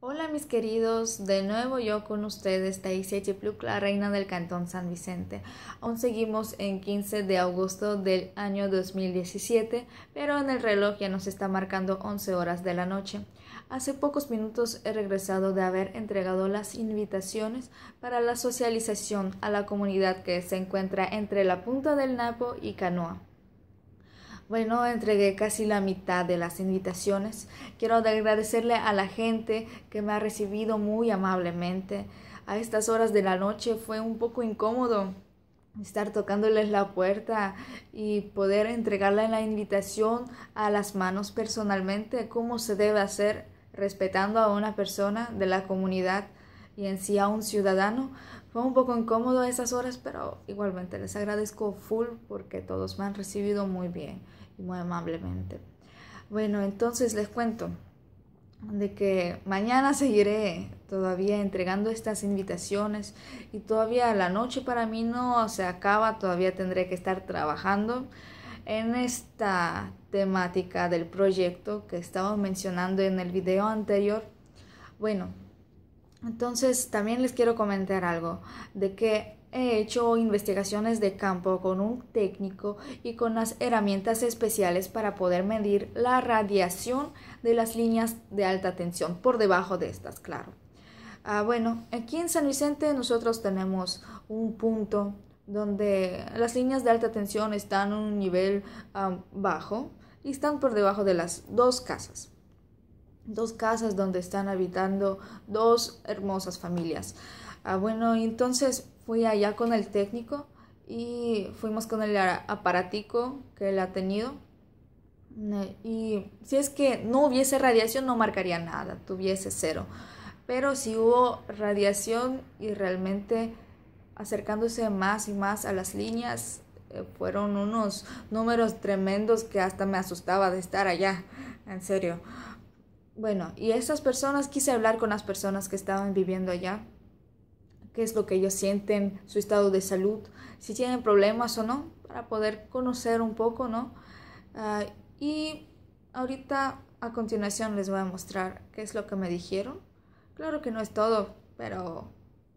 Hola mis queridos, de nuevo yo con ustedes, Taisia Pluc, la reina del Cantón San Vicente. Aún seguimos en 15 de agosto del año 2017, pero en el reloj ya nos está marcando 11 horas de la noche. Hace pocos minutos he regresado de haber entregado las invitaciones para la socialización a la comunidad que se encuentra entre la punta del Napo y Canoa. Bueno, entregué casi la mitad de las invitaciones. Quiero agradecerle a la gente que me ha recibido muy amablemente. A estas horas de la noche fue un poco incómodo estar tocándoles la puerta y poder entregarle la invitación a las manos personalmente, como se debe hacer respetando a una persona de la comunidad y en sí a un ciudadano. Fue un poco incómodo a esas horas, pero igualmente les agradezco full porque todos me han recibido muy bien y muy amablemente. Bueno, entonces les cuento de que mañana seguiré todavía entregando estas invitaciones y todavía la noche para mí no se acaba, todavía tendré que estar trabajando en esta temática del proyecto que estaba mencionando en el video anterior. Bueno, entonces, también les quiero comentar algo de que he hecho investigaciones de campo con un técnico y con las herramientas especiales para poder medir la radiación de las líneas de alta tensión por debajo de estas, claro. Ah, bueno, aquí en San Vicente nosotros tenemos un punto donde las líneas de alta tensión están a un nivel ah, bajo y están por debajo de las dos casas dos casas donde están habitando dos hermosas familias. Ah, bueno, entonces fui allá con el técnico y fuimos con el aparatico que él ha tenido. Y si es que no hubiese radiación no marcaría nada, tuviese cero. Pero si hubo radiación y realmente acercándose más y más a las líneas, eh, fueron unos números tremendos que hasta me asustaba de estar allá, en serio. Bueno, y estas personas, quise hablar con las personas que estaban viviendo allá, qué es lo que ellos sienten, su estado de salud, si tienen problemas o no, para poder conocer un poco, ¿no? Ah, y ahorita a continuación les voy a mostrar qué es lo que me dijeron. Claro que no es todo, pero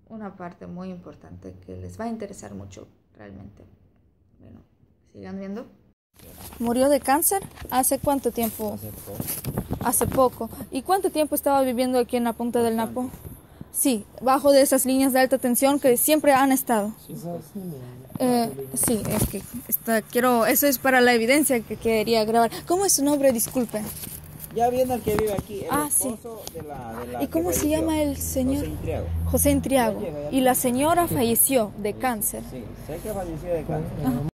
una parte muy importante que les va a interesar mucho realmente. Bueno, sigan viendo. ¿Murió de cáncer? ¿Hace cuánto tiempo? hace poco. ¿Y cuánto tiempo estaba viviendo aquí en la punta del Napo? Sí, bajo de esas líneas de alta tensión que siempre han estado. Eh, sí, es que quiero, eso es para la evidencia que quería grabar. ¿Cómo es su nombre? Disculpe. Ya viendo el que vive aquí, ah, sí. ¿Y cómo se llama el señor? José Intriago. Y la señora falleció de cáncer. Sí, sé que falleció de cáncer.